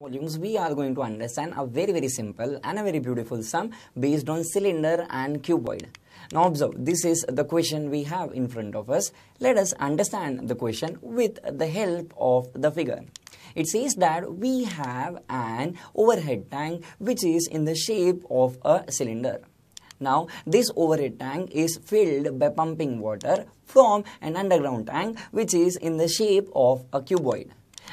volumes we are going to understand a very very simple and a very beautiful sum based on cylinder and cuboid now observe this is the question we have in front of us let us understand the question with the help of the figure it says that we have an overhead tank which is in the shape of a cylinder now this overhead tank is filled by pumping water from an underground tank which is in the shape of a cuboid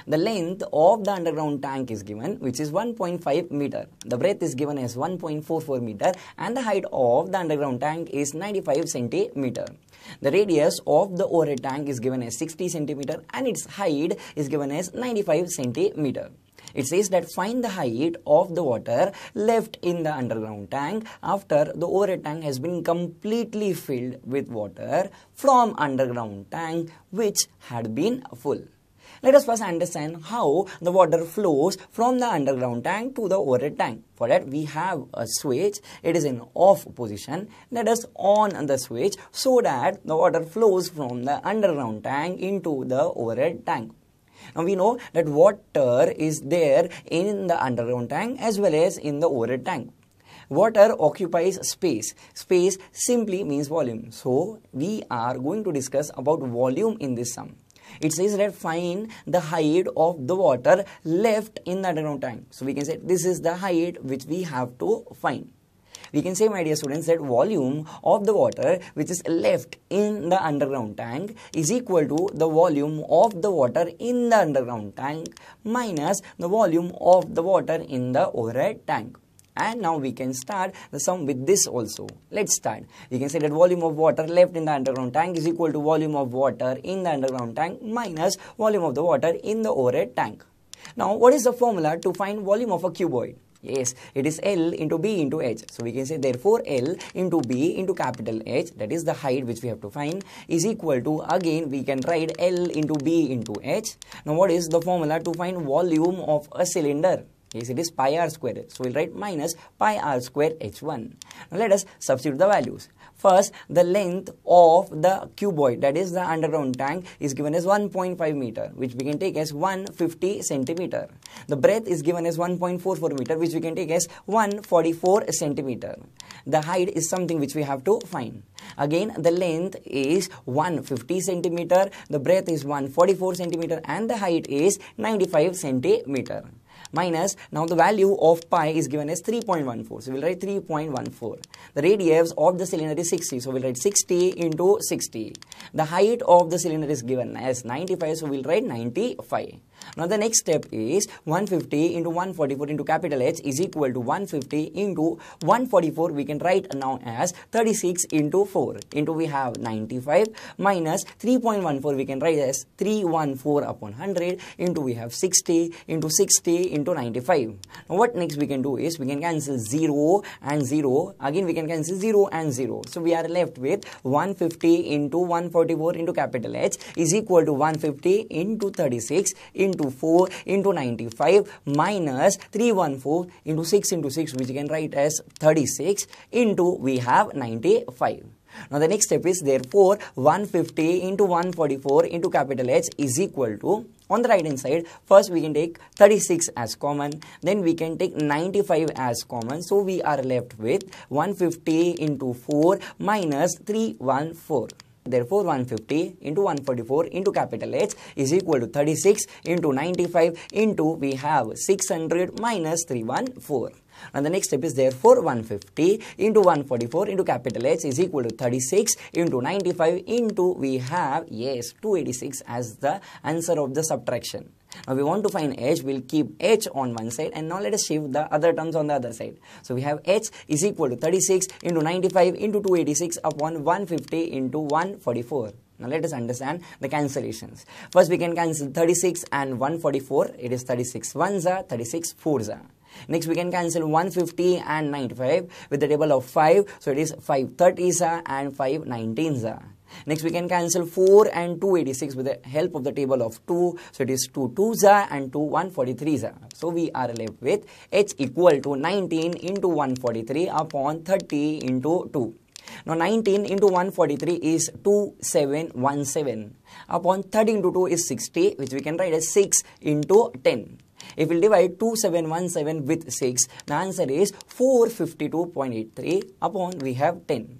the length of the underground tank is given which is 1.5 meter. The breadth is given as 1.44 meter and the height of the underground tank is 95 centimeter. The radius of the overhead tank is given as 60 centimeter and its height is given as 95 centimeter. It says that find the height of the water left in the underground tank after the overhead tank has been completely filled with water from underground tank which had been full. Let us first understand how the water flows from the underground tank to the overhead tank. For that we have a switch, it is in off position. Let us on the switch so that the water flows from the underground tank into the overhead tank. Now we know that water is there in the underground tank as well as in the overhead tank. Water occupies space. Space simply means volume. So we are going to discuss about volume in this sum it says that find the height of the water left in the underground tank so we can say this is the height which we have to find we can say my dear students that volume of the water which is left in the underground tank is equal to the volume of the water in the underground tank minus the volume of the water in the overhead tank and now we can start the sum with this also let's start you can say that volume of water left in the underground tank is equal to volume of water in the underground tank minus volume of the water in the overhead tank now what is the formula to find volume of a cuboid Yes, it is L into B into H. So we can say therefore L into B into capital H that is the height which we have to find is equal to again we can write L into B into H. Now what is the formula to find volume of a cylinder? Yes, it is pi r square. So we'll write minus pi r square h1. Now let us substitute the values. First, the length of the cuboid, that is the underground tank, is given as 1.5 meter, which we can take as 150 centimeter. The breadth is given as 1.44 meter, which we can take as 144 centimeter. The height is something which we have to find. Again, the length is 150 centimeter, the breadth is 144 centimeter, and the height is 95 centimeter minus now the value of pi is given as 3.14 so we'll write 3.14 the radius of the cylinder is 60 so we'll write 60 into 60 the height of the cylinder is given as 95 so we'll write 95 now the next step is 150 into 144 into capital H is equal to 150 into 144 we can write now as 36 into 4 into we have 95 minus 3.14 we can write as 314 upon 100 into we have 60 into 60 into into 95. Now what next we can do is we can cancel 0 and 0. Again we can cancel 0 and 0. So we are left with 150 into 144 into capital H is equal to 150 into 36 into 4 into 95 minus 314 into 6 into 6 which you can write as 36 into we have 95. Now the next step is therefore 150 into 144 into capital H is equal to on the right hand side first we can take 36 as common then we can take 95 as common so we are left with 150 into 4 minus 314 Therefore, 150 into 144 into capital H is equal to 36 into 95 into we have 600 minus 314. And the next step is therefore 150 into 144 into capital H is equal to 36 into 95 into we have yes 286 as the answer of the subtraction. Now we want to find h, we'll keep h on one side and now let us shift the other terms on the other side. So we have h is equal to 36 into 95 into 286 upon 150 into 144. Now let us understand the cancellations. First we can cancel 36 and 144. It is 36 ones are 36 fours are. Next, we can cancel 150 and 95 with the table of 5. So, it is 530 and 519 Next, we can cancel 4 and 286 with the help of the table of 2. So, it is 2 2s and 2 143s. So, we are left with h equal to 19 into 143 upon 30 into 2. Now 19 into 143 is 2717 upon 13 into 2 is 60 which we can write as 6 into 10. If we divide 2717 with 6, the answer is 452.83 upon we have 10.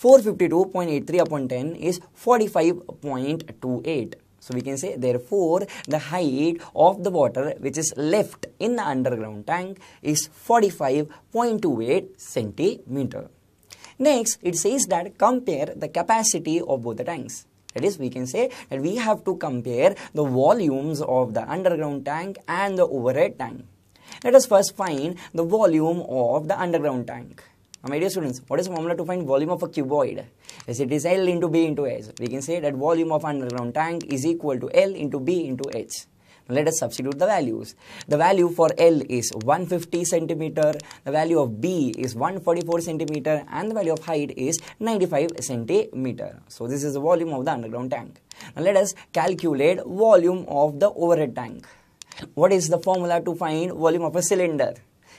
452.83 upon 10 is 45.28. So we can say therefore the height of the water which is left in the underground tank is 45.28 centimeter. Next it says that compare the capacity of both the tanks. That is, we can say that we have to compare the volumes of the underground tank and the overhead tank. Let us first find the volume of the underground tank. my dear students, what is the formula to find volume of a cuboid? Yes, it is L into B into H. We can say that volume of underground tank is equal to L into B into H. Let us substitute the values. The value for L is 150 centimeter, the value of B is 144 centimeter, and the value of height is 95 centimeter. So this is the volume of the underground tank. Now let us calculate volume of the overhead tank. What is the formula to find volume of a cylinder?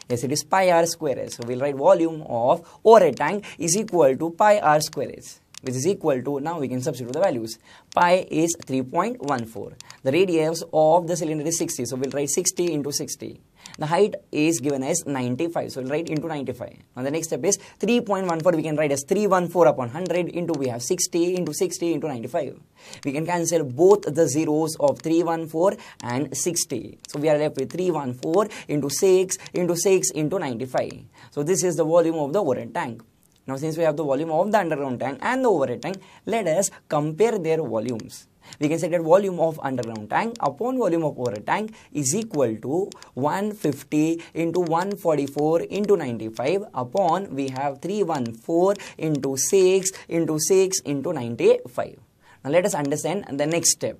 Yes, it is pi r square s. So we'll write volume of overhead tank is equal to pi r square s which is equal to, now we can substitute the values. Pi is 3.14. The radius of the cylinder is 60. So we'll write 60 into 60. The height is given as 95. So we'll write into 95. Now the next step is 3.14. We can write as 314 upon 100 into we have 60 into 60 into 95. We can cancel both the zeros of 314 and 60. So we are left with 314 into 6 into 6 into 95. So this is the volume of the orange tank. Now since we have the volume of the underground tank and the overhead tank, let us compare their volumes. We can say that volume of underground tank upon volume of overhead tank is equal to 150 into 144 into 95 upon we have 314 into 6 into 6 into 95. Now let us understand the next step.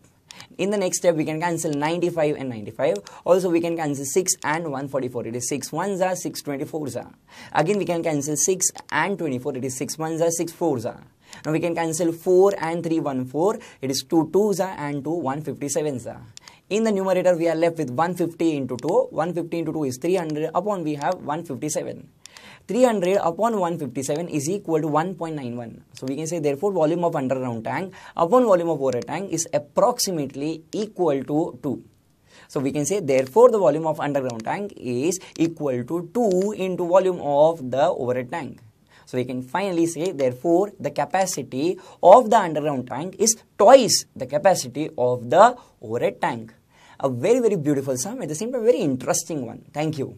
In the next step, we can cancel 95 and 95. Also, we can cancel 6 and 144. It is 6 ones are 6 24s are. Again, we can cancel 6 and 24. It is 6 ones are 6 fours are. Now we can cancel 4 and 3 1 4. It is 2 2s are and 2 157s are. In the numerator, we are left with 150 into 2. 150 into 2 is 300 upon we have 157. 300 upon 157 is equal to 1.91. So we can say therefore volume of underground tank upon volume of overhead tank is approximately equal to 2. So we can say therefore the volume of underground tank is equal to 2 into volume of the overhead tank. So we can finally say therefore the capacity of the underground tank is twice the capacity of the overhead tank. A very very beautiful sum at the same time very interesting one. Thank you.